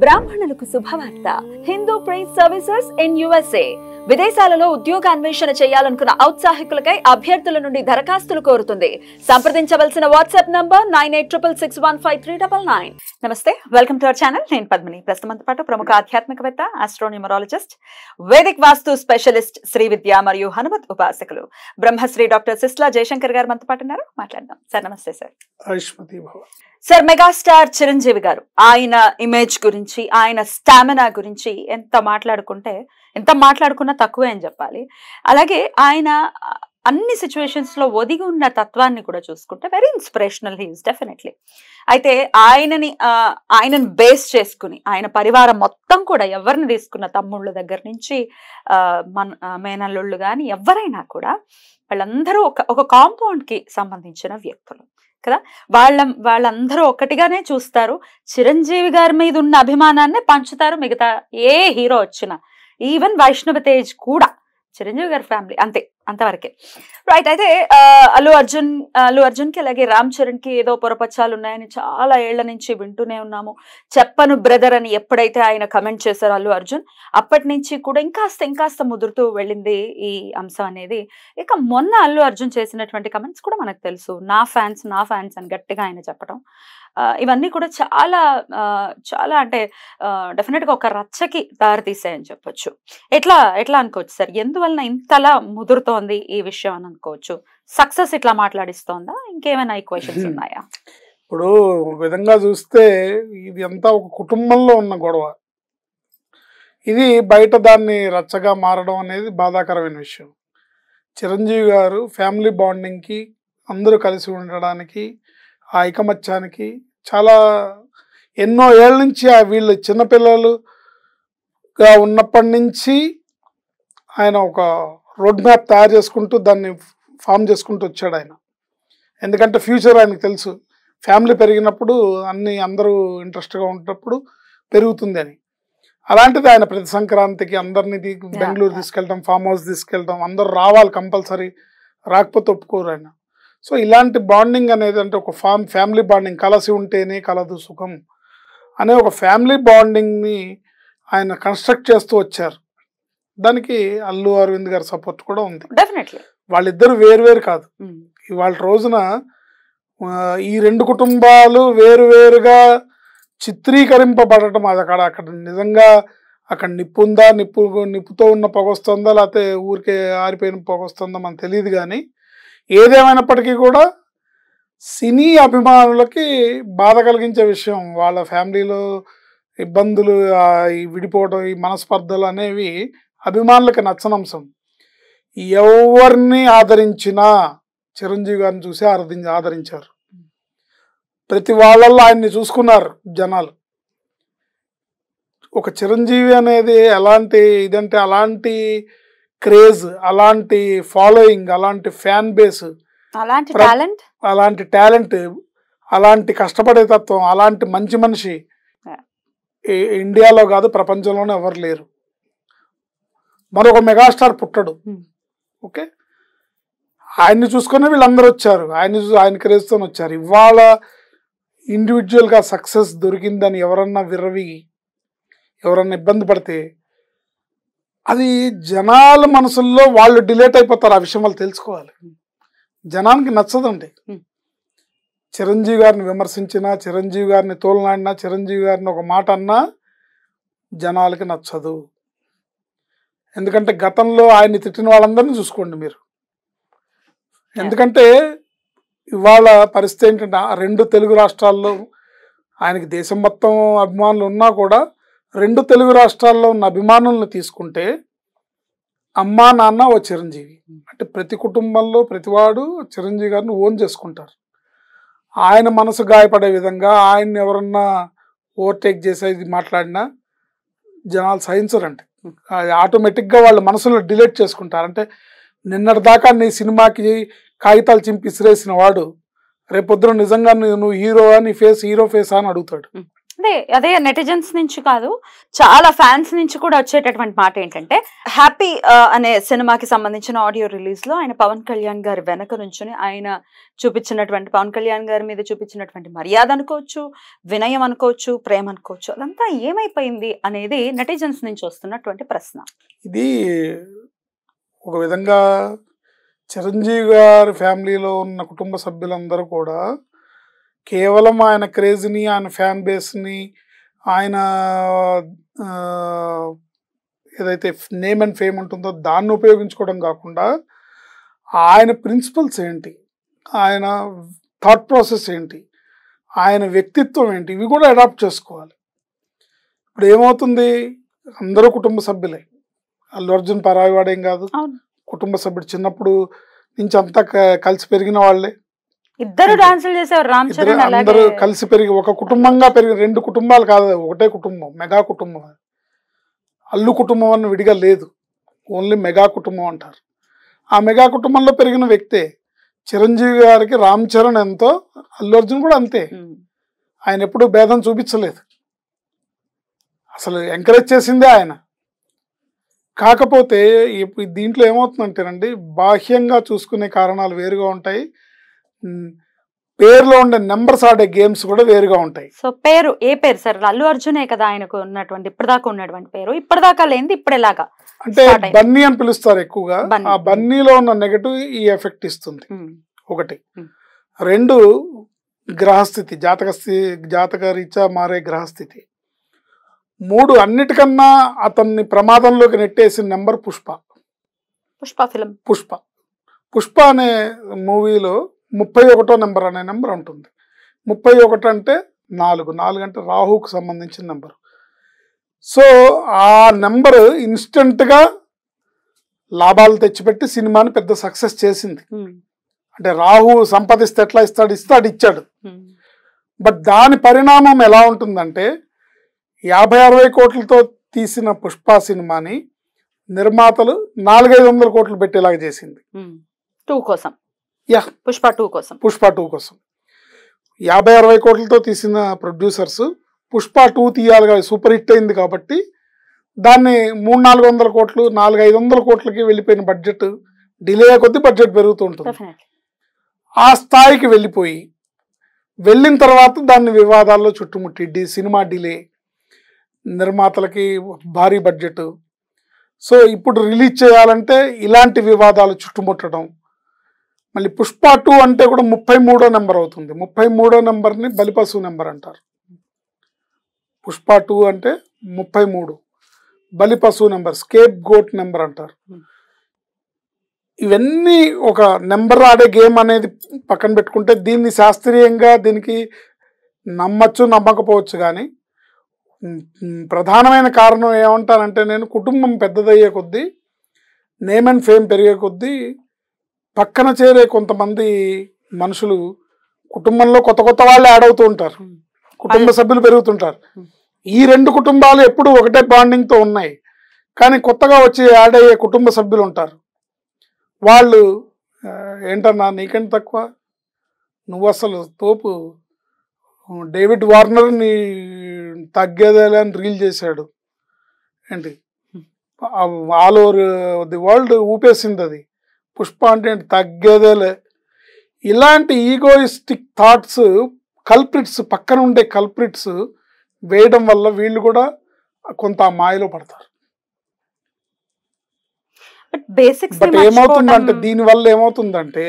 బ్రాహ్మణులకు శుభవార్త Hindu price services in USA విదేశాలలో ఉద్యోగ అన్వేషణ చేయాలనుకున్న ఔత్సాహికులకై అభ్యర్థుల నుండి దరఖాస్తులు కోరుతుంది సంప్రదించవలసిన WhatsApp number nine eight triple six one five three double nine నమస్తే వెల్కమ్ టు అవర్ ఛానల్ నేను పద్మిని ప్రస్తుతం పాటు ప్రముఖ ఆధ్యాత్మికవేత్త astronumerologist Vedic vastu specialist Shri Vidya మరియు హనుమత్ ఉపాసకులు బ్రహ్మశ్రీ డాక్టర్ సిస్లా జయశంకర్ గారు మనతో పాటు ఉన్నారు మాట్లాడదాం సార్ నమస్తే సార్ సార్ మెగాస్టార్ చిరంజీవి గారు ఆయన ఇమేజ్ గురించి ఆయన స్టామినా గురించి ఎంత మాట్లాడుకుంటే ఎంత మాట్లాడుకున్నా తక్కువే అని చెప్పాలి అలాగే ఆయన అన్ని సిచ్యువేషన్స్లో ఒదిగి ఉన్న తత్వాన్ని కూడా చూసుకుంటే వెరీ ఇన్స్పిరేషనల్ హీస్ డెఫినెట్లీ అయితే ఆయనని ఆయనను బేస్ చేసుకుని ఆయన పరివారం మొత్తం కూడా ఎవరిని తీసుకున్న తమ్ముళ్ళ దగ్గర నుంచి మన మేనల్లుళ్ళు కానీ ఎవరైనా కూడా వాళ్ళందరూ ఒక ఒక కాంపౌండ్కి సంబంధించిన వ్యక్తులు కదా వాళ్ళ వాళ్ళందరూ ఒకటిగానే చూస్తారు చిరంజీవి గారి మీద ఉన్న అభిమానాన్ని పంచుతారు మిగతా ఏ హీరో వచ్చినా ఈవెన్ వైష్ణవ తేజ్ కూడా చిరంజీవి గారి ఫ్యామిలీ అంతే అంతవరకే రైట్ అయితే అల్లు అర్జున్ అల్లు అర్జున్కి అలాగే రామ్ చరణ్కి ఏదో పొరపచ్చాలు ఉన్నాయని చాలా ఏళ్ల నుంచి వింటూనే ఉన్నాము చెప్పను బ్రదర్ అని ఎప్పుడైతే ఆయన కమెంట్ చేశారు అల్లు అర్జున్ అప్పటి నుంచి కూడా ఇంకాస్త ఇంకాస్త ముదురుతూ వెళ్ళింది ఈ అంశం అనేది ఇక మొన్న అల్లు అర్జున్ చేసినటువంటి కమెంట్స్ కూడా మనకు తెలుసు నా ఫ్యాన్స్ నా ఫ్యాన్స్ అని గట్టిగా ఆయన చెప్పడం ఇవన్నీ కూడా చాలా చాలా అంటే డెఫినెట్గా ఒక రచ్చకి దారితీసాయని చెప్పొచ్చు ఎట్లా ఎట్లా అనుకోవచ్చు సార్ ఎందువలన ఇంతలా ముదురుతో మాట్లాడిస్తోంది ఈ విషయం అని అనుకోవచ్చు సక్సెస్ ఇట్లా మాట్లాడిస్తోందా ఇంకేమైనా ఈక్వేషన్స్ hmm. ఉన్నాయా ఇప్పుడు ఒక విధంగా చూస్తే ఇది అంతా ఒక కుటుంబంలో ఉన్న గొడవ ఇది బయట దాన్ని రచ్చగా మారడం అనేది బాధాకరమైన విషయం చిరంజీవి గారు ఫ్యామిలీ బాండింగ్కి అందరూ కలిసి ఉండడానికి ఆ ఐకమత్యానికి చాలా ఎన్నో ఏళ్ళ నుంచి ఆ వీళ్ళు చిన్నపిల్లలుగా ఉన్నప్పటి నుంచి ఆయన ఒక రోడ్ మ్యాప్ తయారు చేసుకుంటూ దాన్ని ఫామ్ చేసుకుంటూ వచ్చాడు ఆయన ఎందుకంటే ఫ్యూచర్ ఆయనకు తెలుసు ఫ్యామిలీ పెరిగినప్పుడు అన్ని అందరూ ఇంట్రెస్ట్గా ఉన్నప్పుడు పెరుగుతుంది అని అలాంటిది ఆయన ప్రతి సంక్రాంతికి అందరినీ బెంగళూరు తీసుకెళ్ళడం ఫామ్ హౌస్ తీసుకెళ్ళడం అందరూ రావాలి కంపల్సరీ రాకపోతే ఒప్పుకోరు ఆయన సో ఇలాంటి బాండింగ్ అనేది అంటే ఒక ఫామ్ ఫ్యామిలీ బాండింగ్ కలసి ఉంటేనే కలదు సుఖం అనే ఒక ఫ్యామిలీ బాండింగ్ని ఆయన కన్స్ట్రక్ట్ చేస్తూ వచ్చారు దానికి అల్లు అరవింద్ గారి సపోర్ట్ కూడా ఉంది వాళ్ళిద్దరు వేరు వేరు కాదు hmm. ఇవాళ రోజున ఈ రెండు కుటుంబాలు వేరువేరుగా చిత్రీకరింపబడటం అది అక్కడ అక్కడ నిజంగా అక్కడ నిప్పుందా నిప్పు నిప్పుతో ఉన్న పొగ వస్తుందా లేకపోతే ఊరికే ఆరిపోయిన పొగ వస్తుందా మనకు తెలియదు కానీ ఏదేమైనప్పటికీ కూడా సినీ అభిమానులకి బాధ కలిగించే విషయం వాళ్ళ ఫ్యామిలీలో ఇబ్బందులు విడిపోవడం ఈ మనస్పర్ధలు అనేవి అభిమానులకు నచ్చనంశం ఎవరిని ఆదరించినా చిరంజీవి గారిని చూసి ఆరాధి ఆదరించారు ప్రతి వాళ్ళల్లో ఆయన్ని చూసుకున్నారు జనాలు ఒక చిరంజీవి అనేది ఎలాంటి ఇదంటే అలాంటి క్రేజ్ అలాంటి ఫాలోయింగ్ అలాంటి ఫ్యాన్ బేస్ అలాంటి టాలెంట్ అలాంటి కష్టపడే తత్వం అలాంటి మంచి మనిషి ఇండియాలో కాదు ప్రపంచంలోనే ఎవరు లేరు మరొక మెగాస్టార్ పుట్టడు hmm. ఓకే ఆయన్ని చూసుకునే వీళ్ళందరూ వచ్చారు ఆయన్ని ఆయన క్రేజ్తో వచ్చారు ఇవాళ ఇండివిజువల్గా సక్సెస్ దొరికిందని ఎవరన్నా విరవి ఎవరన్నా ఇబ్బంది పడితే అది జనాల మనసుల్లో వాళ్ళు డిలేట్ అయిపోతారు ఆ విషయం వాళ్ళు తెలుసుకోవాలి hmm. జనానికి నచ్చదండి hmm. చిరంజీవి గారిని విమర్శించినా చిరంజీవి గారిని తోలనాడినా చిరంజీవి గారిని ఒక మాట అన్నా జనాలకి నచ్చదు ఎందుకంటే గతంలో ఆయన్ని తిట్టిన వాళ్ళందరినీ చూసుకోండి మీరు ఎందుకంటే ఇవాళ పరిస్థితి ఏంటంటే రెండు తెలుగు రాష్ట్రాల్లో ఆయనకి దేశం మొత్తం అభిమానులు ఉన్నా కూడా రెండు తెలుగు రాష్ట్రాల్లో ఉన్న అభిమానులను తీసుకుంటే అమ్మా నాన్న ఓ చిరంజీవి అంటే ప్రతి కుటుంబంలో ప్రతివాడు చిరంజీవి గారిని ఓన్ చేసుకుంటారు ఆయన మనసు గాయపడే విధంగా ఆయన్ని ఎవరన్నా ఓవర్టేక్ చేసేది మాట్లాడినా జనాలు సహించరండి ఆటోమేటిక్గా వాళ్ళు మనసులో డిలీట్ చేసుకుంటారు అంటే నిన్నటిదాకా నీ సినిమాకి కాగితాలు చింపి ఇసిరేసిన వాడు రేపొద్దున నిజంగా నువ్వు హీరో నీ ఫేస్ హీరో ఫేసా అని అడుగుతాడు అదే అదే నెటిజన్స్ నుంచి కాదు చాలా ఫ్యాన్స్ నుంచి కూడా వచ్చేటటువంటి మాట ఏంటంటే హ్యాపీ uh, అనే సినిమాకి సంబంధించిన ఆడియో రిలీజ్ లో ఆయన పవన్ కళ్యాణ్ గారి వెనక నుంచుని ఆయన చూపించినటువంటి పవన్ కళ్యాణ్ గారి మీద చూపించినటువంటి మర్యాద అనుకోవచ్చు వినయం అనుకోవచ్చు ప్రేమ అనుకోవచ్చు అదంతా ఏమైపోయింది అనేది నెటిజన్స్ నుంచి వస్తున్నటువంటి ప్రశ్న ఇది ఒక విధంగా చిరంజీవి గారి ఫ్యామిలీలో ఉన్న కుటుంబ సభ్యులందరూ కూడా కేవలం ఆయన క్రేజ్ని ఆయన ఫ్యాన్ బేస్ని ఆయన ఏదైతే నేమ్ అండ్ ఫేమ్ ఉంటుందో దాన్ని ఉపయోగించుకోవడం కాకుండా ఆయన ప్రిన్సిపల్స్ ఏంటి ఆయన థాట్ ప్రాసెస్ ఏంటి ఆయన వ్యక్తిత్వం ఏంటి ఇవి కూడా అడాప్ట్ చేసుకోవాలి ఇప్పుడు ఏమవుతుంది అందరూ కుటుంబ సభ్యులే అల్లు అర్జున్ పరాయివాడేం కాదు కుటుంబ సభ్యుడు చిన్నప్పుడు నుంచి అంతా కలిసి పెరిగిన వాళ్ళే ఇద్దరు డాన్సులు చేసేవారు రామ్ చరణ్ అందరూ కలిసి పెరిగి ఒక కుటుంబంగా పెరిగి రెండు కుటుంబాలు కాదు ఒకటే కుటుంబం మెగా కుటుంబం అల్లు కుటుంబం అని విడిగా లేదు ఓన్లీ మెగా కుటుంబం అంటారు ఆ మెగా కుటుంబంలో పెరిగిన వ్యక్తే చిరంజీవి గారికి రామ్ చరణ్ ఎంతో అల్లు అర్జున్ కూడా అంతే ఆయన ఎప్పుడూ భేదం చూపించలేదు అసలు ఎంకరేజ్ చేసిందే ఆయన కాకపోతే దీంట్లో ఏమవుతుందంటేనండి బాహ్యంగా చూసుకునే కారణాలు వేరుగా ఉంటాయి పేరులో ఉండే నెంబర్స్ ఆడే గేమ్స్ కూడా వేరుగా ఉంటాయి సో పేరు ఏ పేరు సార్ అల్లు అర్జునే కదా ఆయనకు ఉన్నటువంటి ఇప్పటిదాకా ఉన్నటువంటి పేరు ఇప్పటిదాకా లేనిది ఇప్పుడేలాగా అంటే బన్నీ అని పిలుస్తారు ఎక్కువగా ఆ బన్నీలో ఉన్న నెగటివ్ ఈ ఎఫెక్ట్ ఇస్తుంది ఒకటి రెండు గ్రహస్థితి జాతక జాతక రీత్యా మారే గ్రహస్థితి మూడు అన్నిటికన్నా అతన్ని ప్రమాదంలోకి నెట్టేసిన నెంబర్ పుష్ప పుష్ప ఫిలిం పుష్ప పుష్ప అనే మూవీలో ముప్పై ఒకటో నెంబర్ అనే నెంబర్ ఉంటుంది ముప్పై ఒకటి అంటే నాలుగు నాలుగు అంటే రాహుకు సంబంధించిన నెంబర్ సో ఆ నెంబర్ ఇన్స్టెంట్గా లాభాలు తెచ్చిపెట్టి సినిమాని పెద్ద సక్సెస్ చేసింది అంటే రాహు సంపాదిస్తే ఎట్లా ఇస్తాడు ఇస్తాడు ఇచ్చాడు బట్ దాని పరిణామం ఎలా ఉంటుందంటే యాభై అరవై కోట్లతో తీసిన పుష్ప సినిమాని నిర్మాతలు నాలుగైదు వందల కోట్లు పెట్టేలాగా చేసింది టూ కోసం యా పుష్ప టూ కోసం పుష్ప టూ కోసం యాభై అరవై కోట్లతో తీసిన ప్రొడ్యూసర్స్ పుష్ప టూ తీయాలి సూపర్ హిట్ అయింది కాబట్టి దాన్ని మూడు నాలుగు వందల కోట్లు నాలుగు ఐదు వందల కోట్లకి వెళ్ళిపోయిన బడ్జెట్ డిలే కొద్దీ బడ్జెట్ పెరుగుతూ ఉంటుంది ఆ స్థాయికి వెళ్ళిపోయి వెళ్ళిన తర్వాత దాన్ని వివాదాల్లో చుట్టుముట్టి సినిమా డిలే నిర్మాతలకి భారీ బడ్జెట్ సో ఇప్పుడు రిలీజ్ చేయాలంటే ఇలాంటి వివాదాలు చుట్టుముట్టడం మళ్ళీ పుష్ప టూ అంటే కూడా ముప్పై మూడో నెంబర్ అవుతుంది ముప్పై మూడో నెంబర్ని బలిపశువు నెంబర్ అంటారు పుష్ప టూ అంటే ముప్పై మూడు బలిపశు నెంబర్ స్కేప్ గోట్ నెంబర్ అంటారు hmm. ఇవన్నీ ఒక నెంబర్ ఆడే గేమ్ అనేది పక్కన పెట్టుకుంటే దీన్ని శాస్త్రీయంగా దీనికి నమ్మచ్చు నమ్మకపోవచ్చు కానీ ప్రధానమైన కారణం ఏమంటానంటే నేను కుటుంబం పెద్దదయ్యే కొద్దీ నేమ్ అండ్ ఫేమ్ పెరిగే కొద్దీ పక్కన చేరే కొంతమంది మనుషులు కుటుంబంలో కొత్త కొత్త వాళ్ళు యాడ్ అవుతూ ఉంటారు కుటుంబ సభ్యులు పెరుగుతుంటారు ఈ రెండు కుటుంబాలు ఎప్పుడు ఒకటే బాండింగ్తో ఉన్నాయి కానీ కొత్తగా వచ్చి యాడ్ అయ్యే కుటుంబ సభ్యులు ఉంటారు వాళ్ళు ఏంటన్నా నీకంటే తక్కువ నువ్వు అసలు తోపు డేవిడ్ వార్నర్ని తగ్గేదేలే అని రీల్ చేశాడు ఏంటి ఆల్ ఓవర్ ది వరల్డ్ ఊపేసింది అది పుష్ప అంటే తగ్గేదేలే ఇలాంటి ఈగోయిస్టిక్ థాట్స్ కల్ప్రిట్స్ పక్కన ఉండే కల్ప్రిట్స్ వేయడం వల్ల వీళ్ళు కూడా కొంత మాయలో పడతారు బట్ ఏమవుతుందంటే దీనివల్ల ఏమవుతుందంటే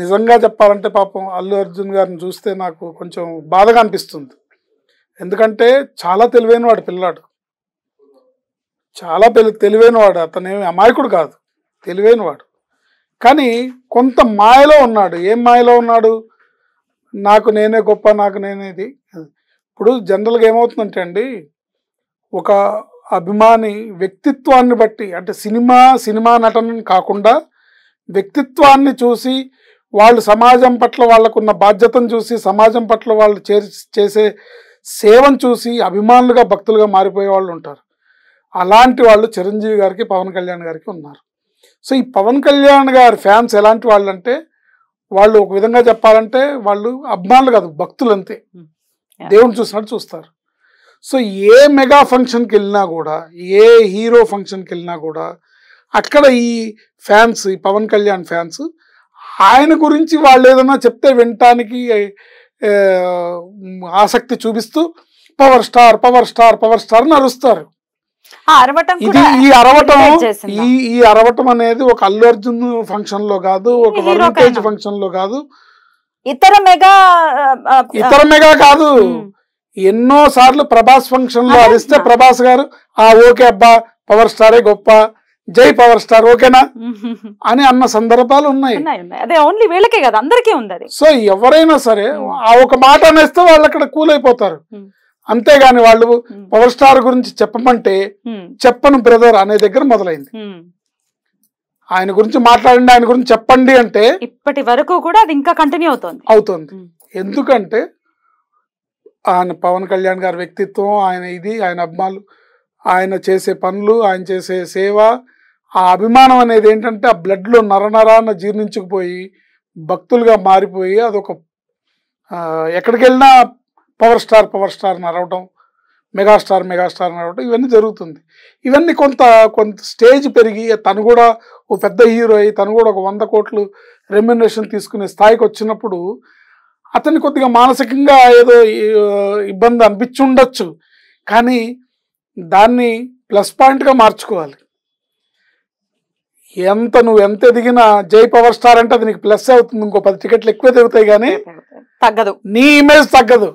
నిజంగా చెప్పాలంటే పాపం అల్లు అర్జున్ గారిని చూస్తే నాకు కొంచెం బాధగా అనిపిస్తుంది ఎందుకంటే చాలా తెలివైన వాడు పిల్లాడు చాలా పెళ్ళి తెలివైనవాడు అతనేమి అమాయకుడు కాదు తెలివైనవాడు కానీ కొంత మాయలో ఉన్నాడు ఏం మాయలో ఉన్నాడు నాకు నేనే గొప్ప నాకు నేనేది ఇప్పుడు జనరల్గా ఏమవుతుందంటే అండి ఒక అభిమాని వ్యక్తిత్వాన్ని బట్టి అంటే సినిమా సినిమా నటనని కాకుండా వ్యక్తిత్వాన్ని చూసి వాళ్ళు సమాజం పట్ల వాళ్ళకున్న బాధ్యతను చూసి సమాజం పట్ల వాళ్ళు చేసే సేవను చూసి అభిమానులుగా భక్తులుగా మారిపోయే వాళ్ళు ఉంటారు అలాంటి వాళ్ళు చిరంజీవి గారికి పవన్ కళ్యాణ్ గారికి ఉన్నారు సో ఈ పవన్ కళ్యాణ్ గారి ఫ్యాన్స్ ఎలాంటి వాళ్ళు అంటే వాళ్ళు ఒక విధంగా చెప్పాలంటే వాళ్ళు అభిమానులు కాదు భక్తులు అంతే hmm. దేవుని చూసినట్టు చూస్తారు సో ఏ మెగా ఫంక్షన్కి వెళ్ళినా కూడా ఏ హీరో ఫంక్షన్కి వెళ్ళినా కూడా అక్కడ ఈ ఫ్యాన్స్ ఈ పవన్ కళ్యాణ్ ఫ్యాన్స్ ఆయన గురించి వాళ్ళు ఏదన్నా చెప్తే వినటానికి ఆసక్తి చూపిస్తూ power star power star power star అని అరుస్తారు ఈ అరవటం ఈ ఈ అరవటం అనేది ఒక అల్లు అర్జున్ ఫంక్షన్ లో కాదు ఒక వరుణ్ ఫంక్షన్ లో కాదు ఇతర మెగా ఇతర మెగా కాదు ఎన్నో సార్లు ప్రభాస్ ఫంక్షన్ లో అరిస్తే ప్రభాస్ గారు ఆ ఓకే అబ్బా పవర్ స్టారే గొప్ప జై పవర్ స్టార్ ఓకేనా అని అన్న సందర్భాలు ఉన్నాయి అదే ఓన్లీ వీళ్ళకే కదా అందరికీ ఉంది సో ఎవరైనా సరే ఆ ఒక మాట అనేస్తే వాళ్ళు అక్కడ కూల్ అయిపోతారు అంతేగాని వాళ్ళు పవర్ స్టార్ గురించి చెప్పమంటే చెప్పను బ్రదర్ అనే దగ్గర మొదలైంది ఆయన గురించి మాట్లాడండి ఆయన గురించి చెప్పండి అంటే ఇప్పటి వరకు కూడా అది ఇంకా కంటిన్యూ అవుతుంది అవుతుంది ఎందుకంటే ఆయన పవన్ కళ్యాణ్ గారి వ్యక్తిత్వం ఆయన ఇది ఆయన అభిమానులు ఆయన చేసే పనులు ఆయన చేసే సేవ ఆ అభిమానం అనేది ఏంటంటే ఆ బ్లడ్లో నరనరాన జీర్ణించుకుపోయి భక్తులుగా మారిపోయి అదొక ఎక్కడికి వెళ్ళినా పవర్ స్టార్ పవర్ స్టార్ నరవడం మెగాస్టార్ మెగాస్టార్ నరవడం ఇవన్నీ జరుగుతుంది ఇవన్నీ కొంత కొంత స్టేజ్ పెరిగి తను కూడా ఓ పెద్ద హీరో అయ్యి తను కూడా ఒక వంద కోట్లు రెమ్యునేషన్ తీసుకునే స్థాయికి వచ్చినప్పుడు అతన్ని కొద్దిగా మానసికంగా ఏదో ఇబ్బంది అనిపించి ఉండొచ్చు కానీ దాన్ని ప్లస్ పాయింట్గా మార్చుకోవాలి ఎంత నువ్వు ఎంత ఎదిగినా జై పవర్ స్టార్ అంటే అది నీకు ప్లస్ అవుతుంది ఇంకో పది టికెట్లు ఎక్కువ తిరుగుతాయి కానీ తగ్గదు నీ ఇమేజ్ తగ్గదు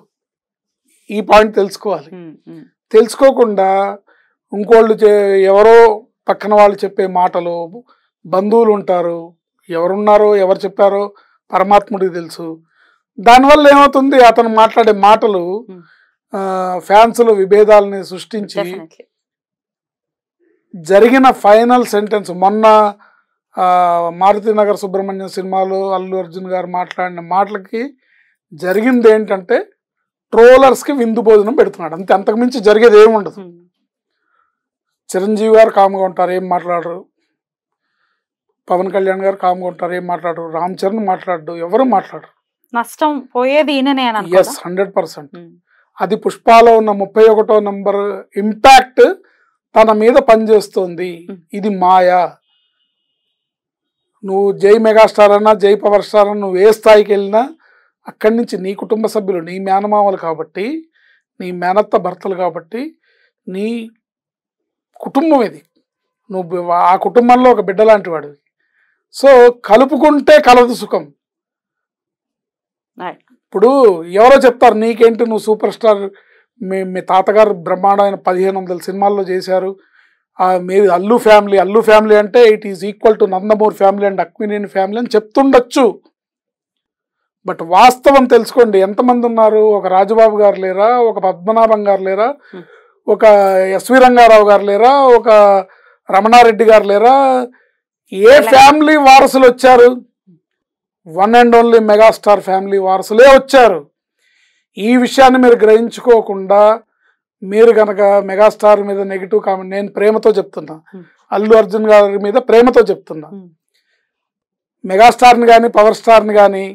ఈ పాయింట్ తెలుసుకోవాలి తెలుసుకోకుండా ఇంకోళ్ళు ఎవరో పక్కన వాళ్ళు చెప్పే మాటలు బంధువులు ఉంటారు ఎవరున్నారో ఎవరు చెప్పారో పరమాత్ముడికి తెలుసు దానివల్ల ఏమవుతుంది అతను మాట్లాడే మాటలు ఫ్యాన్స్లో విభేదాలని సృష్టించి జరిగిన ఫైనల్ సెంటెన్స్ మొన్న మారుతినగర్ సుబ్రహ్మణ్యం సినిమాలో అల్లు అర్జున్ గారు మాట్లాడిన మాటలకి జరిగింది ఏంటంటే ట్రోలర్స్కి విందు భోజనం పెడుతున్నాడు అంతే అంతకుమించి జరిగేది ఏమి ఉండదు చిరంజీవి గారు కామ్గా ఉంటారు ఏం మాట్లాడరు పవన్ కళ్యాణ్ గారు కామ్గా ఉంటారు ఏం మాట్లాడరు రామ్ చరణ్ మాట్లాడు ఎవరు మాట్లాడరు నష్టం పోయేది ఎస్ హండ్రెడ్ పర్సెంట్ అది పుష్పాలో ఉన్న ముప్పై ఒకటో నంబర్ ఇంపాక్ట్ తన మీద పనిచేస్తుంది ఇది మాయా నువ్వు జై మెగాస్టార్ అన్నా జై పవర్ స్టార్ అన్నా నువ్వు ఏ స్థాయికి వెళ్ళినా అక్కడి నుంచి నీ కుటుంబ సభ్యులు నీ మేనమామలు కాబట్టి నీ మేనత్త భర్తలు కాబట్టి నీ కుటుంబం ఇది నువ్వు ఆ కుటుంబంలో ఒక బిడ్డ లాంటి సో కలుపుకుంటే కలదు సుఖం ఇప్పుడు ఎవరో చెప్తారు నీకేంటి నువ్వు సూపర్ స్టార్ మీ మీ తాతగారు బ్రహ్మాండమైన పదిహేను వందల సినిమాల్లో చేశారు మీరు అల్లు ఫ్యామిలీ అల్లు ఫ్యామిలీ అంటే it is equal to Nandamuri family and Akkineni family అని చెప్తుండొచ్చు బట్ వాస్తవం తెలుసుకోండి ఎంతమంది ఉన్నారు ఒక రాజుబాబు గారు లేరా ఒక పద్మనాభం గారు లేరా ఒక ఎస్వి రంగారావు గారు లేరా ఒక రమణారెడ్డి గారు లేరా ఏ ఫ్యామిలీ వారసులు వచ్చారు one and only megastar family వారసులే వచ్చారు ఈ విషయాన్ని మీరు గ్రహించుకోకుండా మీరు కనుక మెగాస్టార్ మీద నెగిటివ్ కామెంట్ నేను ప్రేమతో చెప్తున్నా అల్లు అర్జున్ గారి మీద ప్రేమతో చెప్తున్నా మెగాస్టార్ని కానీ పవర్ స్టార్ని కానీ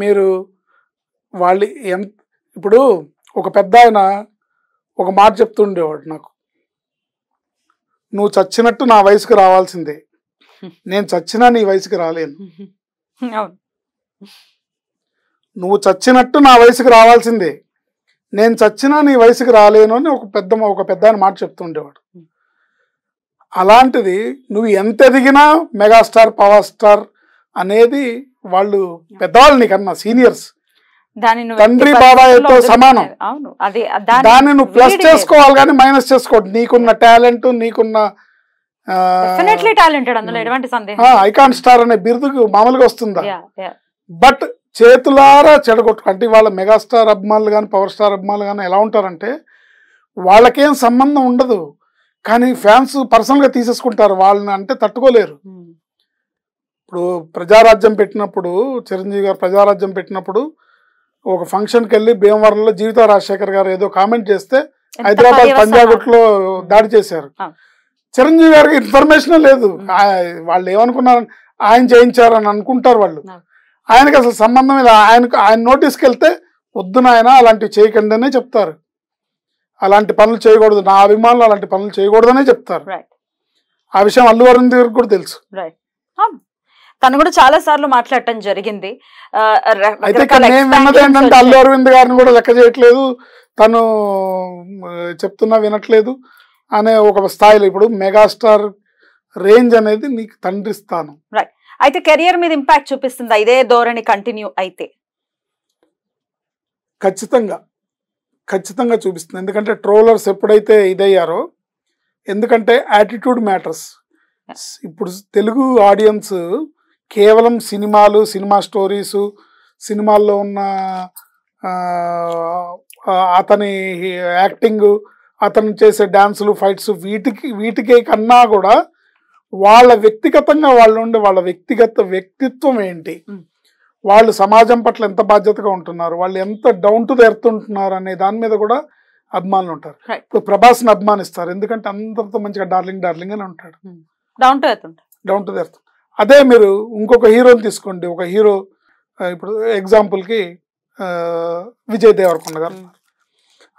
మీరు వాళ్ళు ఎంత ఇప్పుడు ఒక పెద్ద ఆయన ఒక మాట చెప్తుండేవాడు నాకు నువ్వు చచ్చినట్టు నా వయసుకు రావాల్సిందే నేను చచ్చినా నీ వయసుకు రాలేను నువ్వు చచ్చినట్టు నా వయసుకు రావాల్సిందే నేను చచ్చినా నీ వయసుకు రాలేను అని ఒక పెద్ద ఒక పెద్ద ఆయన మాట చెప్తుండేవాడు అలాంటిది నువ్వు ఎంత ఎదిగినా మెగాస్టార్ పవర్ స్టార్ అనేది వాళ్ళు పెద్దవాళ్ళని కన్నా సీనియర్స్ తండ్రి బాబాయ్తో సమానం దాన్ని నువ్వు ప్లస్ చేసుకోవాలి కానీ మైనస్ చేసుకోవద్దు నీకున్న టాలెంట్ నీకున్న ఐ కాన్ ఐకాన్ స్టార్ అనే బిరుదుకు మామూలుగా వస్తుందా బట్ చేతులారా చెడగొట్టు అంటే వాళ్ళ మెగాస్టార్ అభిమానులు కానీ పవర్ స్టార్ అభిమానులు కానీ ఎలా ఉంటారంటే వాళ్ళకేం సంబంధం ఉండదు కానీ ఫ్యాన్స్ పర్సనల్గా తీసేసుకుంటారు వాళ్ళని అంటే తట్టుకోలేరు hmm. ఇప్పుడు ప్రజారాజ్యం పెట్టినప్పుడు చిరంజీవి గారు ప్రజారాజ్యం పెట్టినప్పుడు ఒక ఫంక్షన్కి వెళ్ళి భీమవరంలో జీవిత రాజశేఖర్ గారు ఏదో కామెంట్ చేస్తే హైదరాబాద్ పంజాగుట్లో దాడి చేశారు చిరంజీవి గారికి ఇన్ఫర్మేషన్ లేదు వాళ్ళు ఏమనుకున్నారు ఆయన చేయించారని అనుకుంటారు వాళ్ళు ఆయనకి అసలు సంబంధం లేదు ఆయనకు ఆయన నోటీస్కి వెళ్తే వద్దున ఆయన అలాంటివి చేయకండి అనే చెప్తారు అలాంటి పనులు చేయకూడదు నా అభిమానులు అలాంటి పనులు చేయకూడదనే చెప్తారు ఆ విషయం అల్లు అరుణ్ దగ్గర కూడా తెలుసు తను కూడా చాలా సార్లు మాట్లాడటం జరిగింది అల్లు అరవింద్ గారిని కూడా లెక్క చేయట్లేదు తను చెప్తున్నా వినట్లేదు అనే ఒక స్థాయిలో ఇప్పుడు మెగాస్టార్ రేంజ్ అనేది నీకు తండ్రి స్థానం అయితే కెరియర్ మీద ఇంపాక్ట్ చూపిస్తుంది ఇదే ధోరణి కంటిన్యూ అయితే ఖచ్చితంగా ఖచ్చితంగా చూపిస్తుంది ఎందుకంటే ట్రోలర్స్ ఎప్పుడైతే ఇదయ్యారో ఎందుకంటే యాటిట్యూడ్ మ్యాటర్స్ ఇప్పుడు తెలుగు ఆడియన్స్ కేవలం సినిమాలు సినిమా స్టోరీసు సినిమాల్లో ఉన్న అతని యాక్టింగ్ అతను చేసే డ్యాన్సులు ఫైట్స్ వీటికి వీటికే కన్నా కూడా వాళ్ళ వ్యక్తిగతంగా వాళ్ళు ఉండే వాళ్ళ వ్యక్తిగత వ్యక్తిత్వం ఏంటి వాళ్ళు సమాజం పట్ల ఎంత బాధ్యతగా ఉంటున్నారు వాళ్ళు ఎంత డౌన్ టు ఎర్త్ ఉంటున్నారు అనే దాని మీద కూడా అభిమానులు ఉంటారు ఇప్పుడు ప్రభాస్ని అభిమానిస్తారు ఎందుకంటే అందరితో మంచిగా డార్లింగ్ డార్లింగ్ అని ఉంటాడు down to down to earth అదే మీరు ఇంకొక హీరోని తీసుకోండి ఒక హీరో ఇప్పుడు ఎగ్జాంపుల్కి విజయ్ దేవరకొండ గారు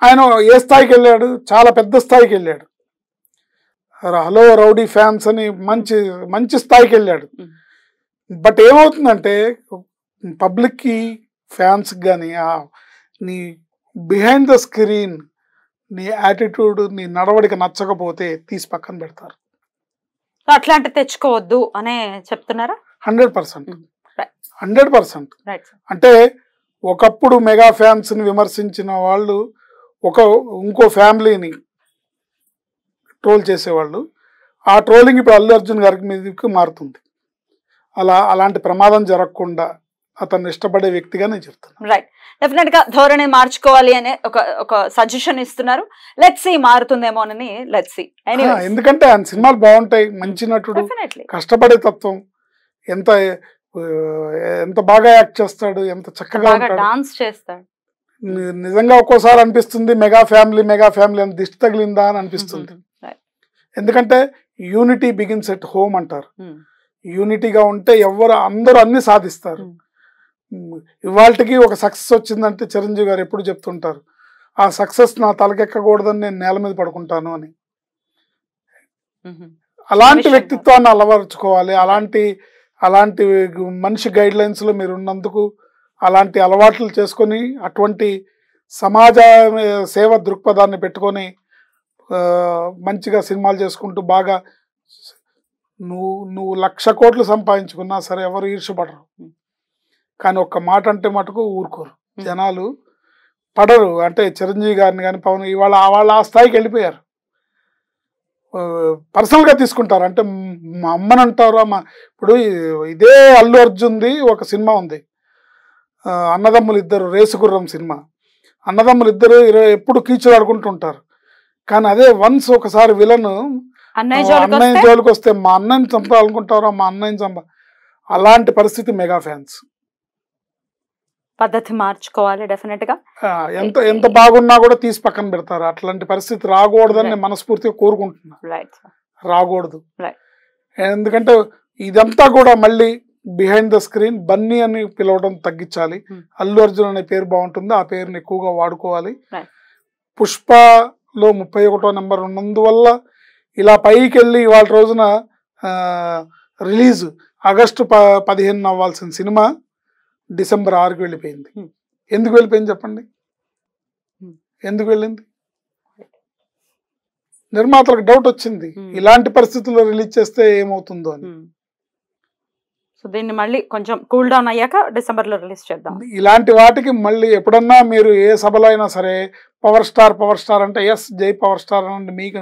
ఆయన ఏ స్థాయికి వెళ్ళాడు చాలా పెద్ద స్థాయికి వెళ్ళాడు హలో రౌడీ ఫ్యాన్స్ అని మంచి మంచి స్థాయికి వెళ్ళాడు బట్ ఏమవుతుందంటే పబ్లిక్కి ఫ్యాన్స్కి కానీ నీ బిహైండ్ ద స్క్రీన్ నీ యాటిట్యూడ్ నీ నడవడిక నచ్చకపోతే తీసి పక్కన పెడతారు అట్లాంటి తెచ్చుకోవద్దు అనే చెప్తున్నారా హండ్రెడ్ పర్సెంట్ హండ్రెడ్ పర్సెంట్ అంటే ఒకప్పుడు మెగా ఫ్యాన్స్ ని విమర్శించిన వాళ్ళు ఒక ఇంకో ఫ్యామిలీని ట్రోల్ చేసేవాళ్ళు ఆ ట్రోలింగ్ ఇప్పుడు అల్లు అర్జున్ గారి మీదకి మారుతుంది అలా అలాంటి ప్రమాదం జరగకుండా అతను ఇష్టపడే వ్యక్తిగా నేను చెప్తాను రైట్ డెఫినెట్ గా ధోరణి మార్చుకోవాలి అనే ఒక ఒక సజెషన్ ఇస్తున్నారు లెట్స్ సి మారుతుందేమో అని లెట్స్ సి ఎందుకంటే ఆయన సినిమాలు బాగుంటాయి మంచి నటుడు కష్టపడే తత్వం ఎంత ఎంత బాగా యాక్ట్ చేస్తాడు ఎంత చక్కగా డాన్స్ చేస్తాడు నిజంగా ఒక్కోసారి అనిపిస్తుంది మెగా ఫ్యామిలీ మెగా ఫ్యామిలీ అని దిష్టి తగిలిందా అని అనిపిస్తుంది mm-hmm. ఎందుకంటే యూనిటీ బిగిన్స్ ఎట్ హోమ్ అంటారు యూనిటీగా mm. ఉంటే ఎవరు అందరూ అన్ని సాధిస్తారు mm. ఇవాళకి ఒక సక్సెస్ వచ్చిందంటే చిరంజీవి గారు ఎప్పుడు చెప్తుంటారు ఆ సక్సెస్ నా తలకెక్కకూడదని నేను నేల మీద పడుకుంటాను అని అలాంటి వ్యక్తిత్వాన్ని అలవరుచుకోవాలి అలాంటి అలాంటి మనిషి గైడ్ లైన్స్లో మీరు ఉన్నందుకు అలాంటి అలవాట్లు చేసుకొని అటువంటి సమాజ సేవ దృక్పథాన్ని పెట్టుకొని మంచిగా సినిమాలు చేసుకుంటూ బాగా నువ్వు నువ్వు లక్ష కోట్లు సంపాదించుకున్నా సరే ఎవరు ఈర్షపడరు కానీ ఒక్క మాట అంటే మటుకు ఊరుకోరు జనాలు పడరు అంటే చిరంజీవి గారిని కానీ పవన్ ఇవాళ వాళ్ళ ఆ స్థాయికి వెళ్ళిపోయారు పర్సనల్గా తీసుకుంటారు అంటే మా అమ్మని అంటారు మా ఇప్పుడు ఇదే అల్లు అర్జున్ది ఒక సినిమా ఉంది అన్నదమ్ములు ఇద్దరు రేసుగుర్రం సినిమా అన్నదమ్ములు ఇద్దరు ఎప్పుడు కీచులు ఆడుకుంటుంటారు కానీ అదే వన్స్ ఒకసారి విలన్ అన్నయ్య జోలికి వస్తే మా అన్నయ్యని చంపాలనుకుంటారు మా అన్నయ్యని చంప అలాంటి పరిస్థితి మెగా ఫ్యాన్స్ పద్ధతి మార్చుకోవాలి డెఫినెట్ గా ఎంత ఎంత బాగున్నా కూడా తీసి పక్కన పెడతారు అట్లాంటి పరిస్థితి రాకూడదని మనస్ఫూర్తిగా కోరుకుంటున్నా రాకూడదు ఎందుకంటే ఇదంతా కూడా మళ్ళీ బిహైండ్ ద స్క్రీన్ బన్నీ అని పిలవడం తగ్గించాలి hmm. అల్లు అర్జున్ అనే పేరు బాగుంటుంది ఆ పేరుని ఎక్కువగా వాడుకోవాలి పుష్పలో ముప్పై ఒకటో నెంబర్ ఉన్నందువల్ల ఇలా పైకి వెళ్ళి ఇవాళ రోజున రిలీజ్ ఆగస్టు ప పదిహేను అవ్వాల్సిన సినిమా డిసెంబర్ ఆరుకి వెళ్ళిపోయింది ఎందుకు వెళ్ళిపోయింది చెప్పండి ఎందుకు వెళ్ళింది నిర్మాతలకు డౌట్ వచ్చింది ఇలాంటి పరిస్థితుల్లో రిలీజ్ చేస్తే ఏమవుతుందో అని సో దీన్ని మళ్ళీ కొంచెం కూల్ డౌన్ అయ్యాక లో రిలీజ్ చేద్దాం ఇలాంటి వాటికి మళ్ళీ ఎప్పుడన్నా మీరు ఏ సభలో అయినా సరే పవర్ స్టార్ పవర్ స్టార్ అంటే ఎస్ జై పవర్ స్టార్ అంటే మీకు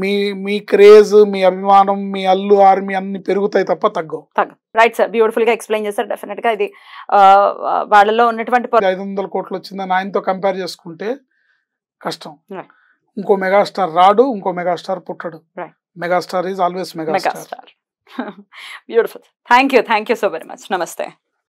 మీ మీ క్రేజ్ మీ అభిమానం మీ అల్లు ఆర్మీ అన్ని పెరుగుతాయి తప్ప తగ్గవు రైట్ సార్ బ్యూటిఫుల్ గా ఎక్స్ప్లెయిన్ చేశారు డెఫినెట్ గా ఇది వాళ్ళలో ఉన్నటువంటి ఐదు వందల కోట్లు వచ్చిందని ఆయనతో కంపేర్ చేసుకుంటే కష్టం ఇంకో మెగాస్టార్ రాడు ఇంకో మెగాస్టార్ పుట్టడు megastar is always megastar beautiful thank you thank you so very much నమస్తే